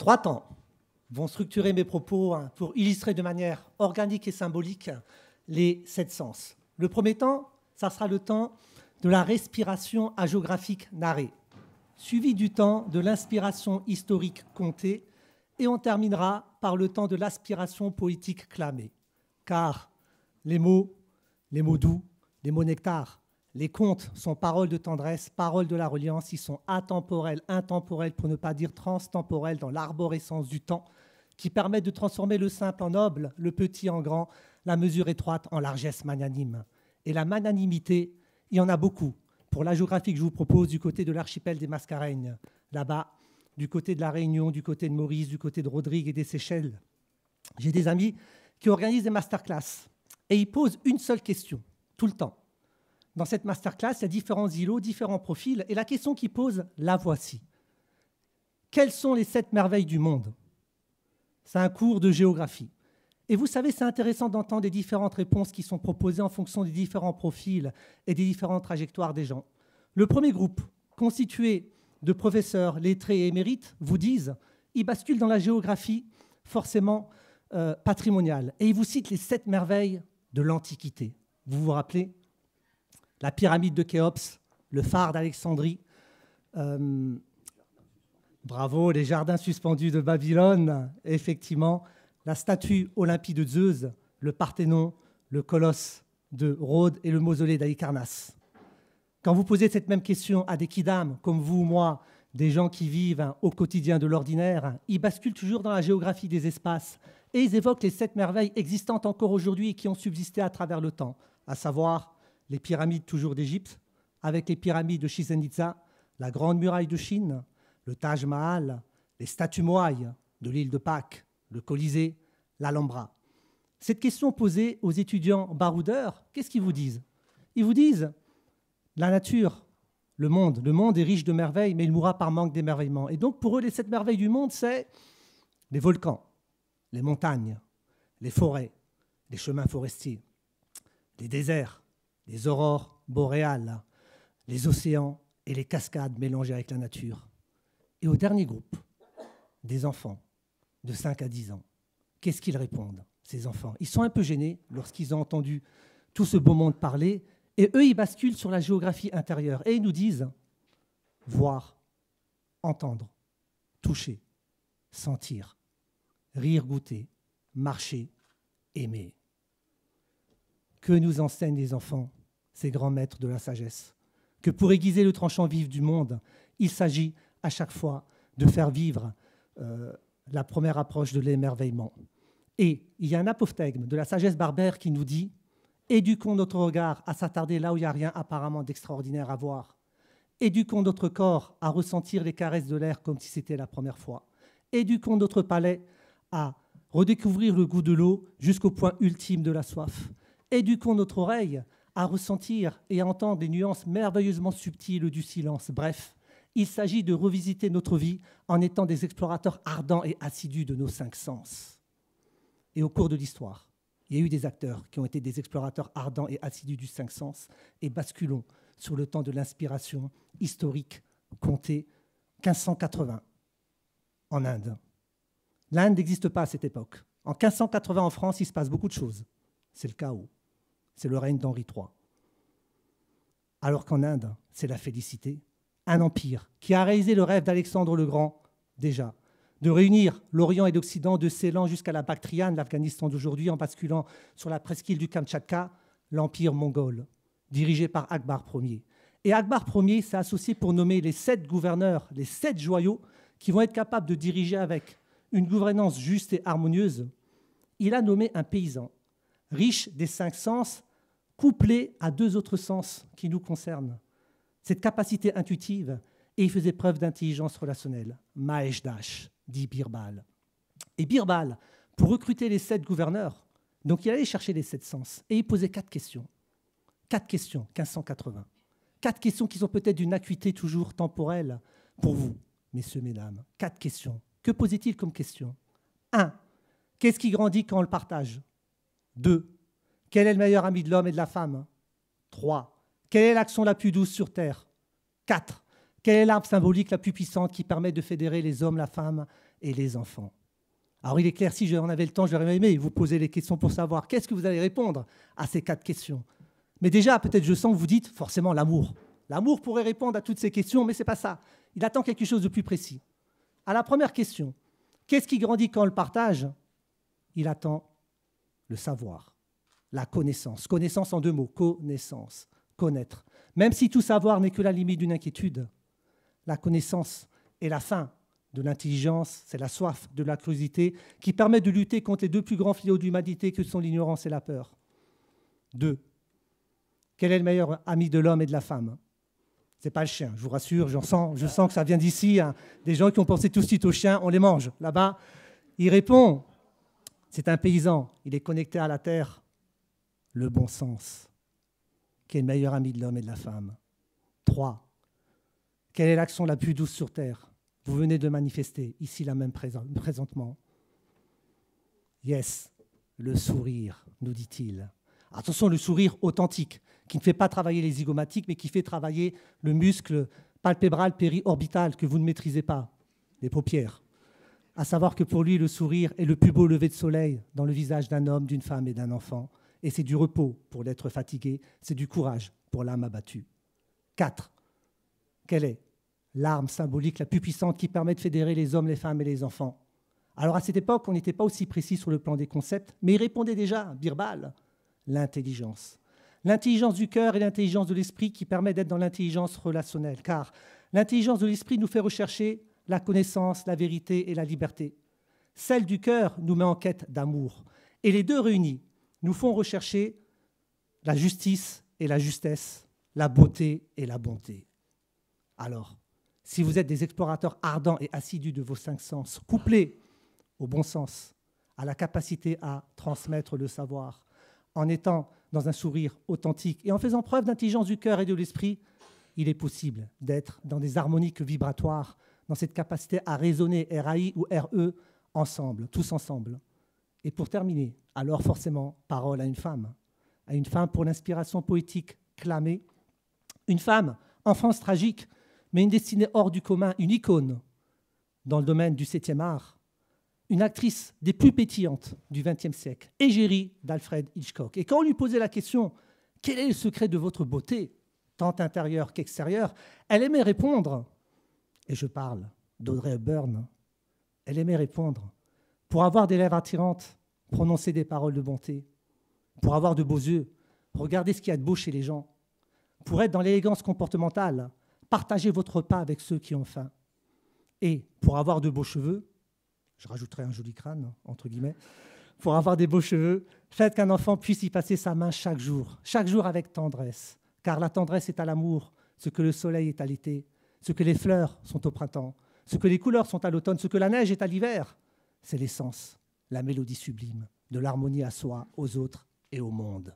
trois temps vont structurer mes propos hein, pour illustrer de manière organique et symbolique les sept sens. Le premier temps, ça sera le temps de la respiration hagiographique narrée, suivi du temps de l'inspiration historique comptée, et on terminera par le temps de l'aspiration poétique clamée. Car les mots, les mots doux, les mots nectar, les contes sont paroles de tendresse, paroles de la reliance, ils sont atemporels, intemporels, pour ne pas dire transtemporels, dans l'arborescence du temps, qui permettent de transformer le simple en noble, le petit en grand, la mesure étroite en largesse magnanime. Et la magnanimité, il y en a beaucoup. Pour la géographie que je vous propose, du côté de l'archipel des Mascareignes, là-bas, du côté de la Réunion, du côté de Maurice, du côté de Rodrigue et des Seychelles, j'ai des amis qui organisent des masterclass. Et ils posent une seule question, tout le temps dans cette masterclass, il y a différents îlots, différents profils, et la question qui pose, la voici. Quelles sont les sept merveilles du monde C'est un cours de géographie. Et vous savez, c'est intéressant d'entendre les différentes réponses qui sont proposées en fonction des différents profils et des différentes trajectoires des gens. Le premier groupe, constitué de professeurs lettrés et émérites, vous disent, ils basculent dans la géographie forcément euh, patrimoniale. Et ils vous citent les sept merveilles de l'Antiquité. Vous vous rappelez la pyramide de Khéops, le phare d'Alexandrie, euh, bravo, les jardins suspendus de Babylone, effectivement, la statue olympique de Zeus, le Parthénon, le colosse de Rhodes et le mausolée d'Aïkarnas. Quand vous posez cette même question à des kidams comme vous ou moi, des gens qui vivent hein, au quotidien de l'ordinaire, hein, ils basculent toujours dans la géographie des espaces et ils évoquent les sept merveilles existantes encore aujourd'hui et qui ont subsisté à travers le temps, à savoir les pyramides toujours d'Égypte, avec les pyramides de Chichen la Grande Muraille de Chine, le Taj Mahal, les statues Moai de l'île de Pâques, le Colisée, l'Alhambra. Cette question posée aux étudiants baroudeurs, qu'est-ce qu'ils vous disent Ils vous disent la nature, le monde. Le monde est riche de merveilles, mais il mourra par manque d'émerveillement. Et donc pour eux, les sept merveilles du monde, c'est les volcans, les montagnes, les forêts, les chemins forestiers, les déserts, les aurores boréales, les océans et les cascades mélangées avec la nature. Et au dernier groupe, des enfants de 5 à 10 ans. Qu'est-ce qu'ils répondent, ces enfants Ils sont un peu gênés lorsqu'ils ont entendu tout ce beau monde parler, et eux, ils basculent sur la géographie intérieure, et ils nous disent voir, entendre, toucher, sentir, rire, goûter, marcher, aimer. Que nous enseignent les enfants ces grands maîtres de la sagesse, que pour aiguiser le tranchant vif du monde, il s'agit à chaque fois de faire vivre euh, la première approche de l'émerveillement. Et il y a un apophthegme de la sagesse barbare qui nous dit Éduquons notre regard à s'attarder là où il n'y a rien apparemment d'extraordinaire à voir. Éduquons notre corps à ressentir les caresses de l'air comme si c'était la première fois. Éduquons notre palais à redécouvrir le goût de l'eau jusqu'au point ultime de la soif. Éduquons notre oreille à ressentir et à entendre des nuances merveilleusement subtiles du silence. Bref, il s'agit de revisiter notre vie en étant des explorateurs ardents et assidus de nos cinq sens. Et au cours de l'histoire, il y a eu des acteurs qui ont été des explorateurs ardents et assidus du cinq sens, et basculons sur le temps de l'inspiration historique comptée 1580 en Inde. L'Inde n'existe pas à cette époque. En 1580 en France, il se passe beaucoup de choses. C'est le chaos c'est le règne d'Henri III. Alors qu'en Inde, c'est la félicité, un empire qui a réalisé le rêve d'Alexandre le Grand, déjà, de réunir l'Orient et l'Occident, de Ceylan jusqu'à la Bactriane, l'Afghanistan d'aujourd'hui, en basculant sur la presqu'île du Kamtchatka, l'empire mongol, dirigé par Akbar Ier. Et Akbar Ier s'est associé pour nommer les sept gouverneurs, les sept joyaux, qui vont être capables de diriger avec une gouvernance juste et harmonieuse. Il a nommé un paysan, riche des cinq sens, couplé à deux autres sens qui nous concernent. Cette capacité intuitive, et il faisait preuve d'intelligence relationnelle. Dash, dit Birbal. Et Birbal, pour recruter les sept gouverneurs, donc il allait chercher les sept sens et il posait quatre questions. Quatre questions, 1580. Quatre questions qui sont peut-être d'une acuité toujours temporelle pour vous, messieurs, mesdames. Quatre questions. Que posait-il comme question Un, Qu'est-ce qui grandit quand on le partage 2. Quel est le meilleur ami de l'homme et de la femme 3. Quelle est l'action la plus douce sur Terre 4. Quelle est l'arbre symbolique la plus puissante qui permet de fédérer les hommes, la femme et les enfants Alors il est clair, si j'en avais le temps, j'aurais aimé vous poser les questions pour savoir qu'est-ce que vous allez répondre à ces quatre questions. Mais déjà, peut-être je sens que vous dites forcément l'amour. L'amour pourrait répondre à toutes ces questions, mais ce n'est pas ça. Il attend quelque chose de plus précis. À la première question, qu'est-ce qui grandit quand on le partage Il attend le savoir, la connaissance. Connaissance en deux mots, connaissance, connaître. Même si tout savoir n'est que la limite d'une inquiétude, la connaissance est la fin de l'intelligence, c'est la soif de la curiosité qui permet de lutter contre les deux plus grands fléaux d'humanité que sont l'ignorance et la peur. Deux, quel est le meilleur ami de l'homme et de la femme C'est pas le chien, je vous rassure, j'en sens, je sens que ça vient d'ici. Hein. Des gens qui ont pensé tout de suite au chien, on les mange. Là-bas, il répond c'est un paysan, il est connecté à la terre. Le bon sens, qui est le meilleur ami de l'homme et de la femme. Trois, Quelle est l'action la plus douce sur terre Vous venez de manifester, ici, là même présentement. Yes, le sourire, nous dit-il. Attention, le sourire authentique, qui ne fait pas travailler les zygomatiques, mais qui fait travailler le muscle palpébral périorbital que vous ne maîtrisez pas, les paupières à savoir que pour lui, le sourire est le plus beau lever de soleil dans le visage d'un homme, d'une femme et d'un enfant, et c'est du repos pour l'être fatigué, c'est du courage pour l'âme abattue. Quatre, Quelle est l'arme symbolique la plus puissante qui permet de fédérer les hommes, les femmes et les enfants Alors à cette époque, on n'était pas aussi précis sur le plan des concepts, mais il répondait déjà, Birbal, l'intelligence. L'intelligence du cœur et l'intelligence de l'esprit qui permet d'être dans l'intelligence relationnelle, car l'intelligence de l'esprit nous fait rechercher la connaissance, la vérité et la liberté. Celle du cœur nous met en quête d'amour. Et les deux réunis nous font rechercher la justice et la justesse, la beauté et la bonté. Alors, si vous êtes des explorateurs ardents et assidus de vos cinq sens, couplés au bon sens, à la capacité à transmettre le savoir, en étant dans un sourire authentique et en faisant preuve d'intelligence du cœur et de l'esprit, il est possible d'être dans des harmoniques vibratoires dans cette capacité à raisonner RAI ou RE ensemble, tous ensemble. Et pour terminer, alors forcément, parole à une femme, à une femme pour l'inspiration poétique clamée, une femme, enfance tragique, mais une destinée hors du commun, une icône dans le domaine du 7e art, une actrice des plus pétillantes du 20e siècle, égérie d'Alfred Hitchcock. Et quand on lui posait la question, quel est le secret de votre beauté, tant intérieure qu'extérieure, elle aimait répondre, et je parle d'Audrey Hepburn, elle aimait répondre Pour avoir des lèvres attirantes, prononcer des paroles de bonté. Pour avoir de beaux yeux, regardez ce qu'il y a de beau chez les gens. Pour être dans l'élégance comportementale, partagez votre pas avec ceux qui ont faim. Et pour avoir de beaux cheveux, je rajouterai un joli crâne, entre guillemets, pour avoir des beaux cheveux, faites qu'un enfant puisse y passer sa main chaque jour, chaque jour avec tendresse, car la tendresse est à l'amour ce que le soleil est à l'été, ce que les fleurs sont au printemps, ce que les couleurs sont à l'automne, ce que la neige est à l'hiver. C'est l'essence, la mélodie sublime de l'harmonie à soi, aux autres et au monde.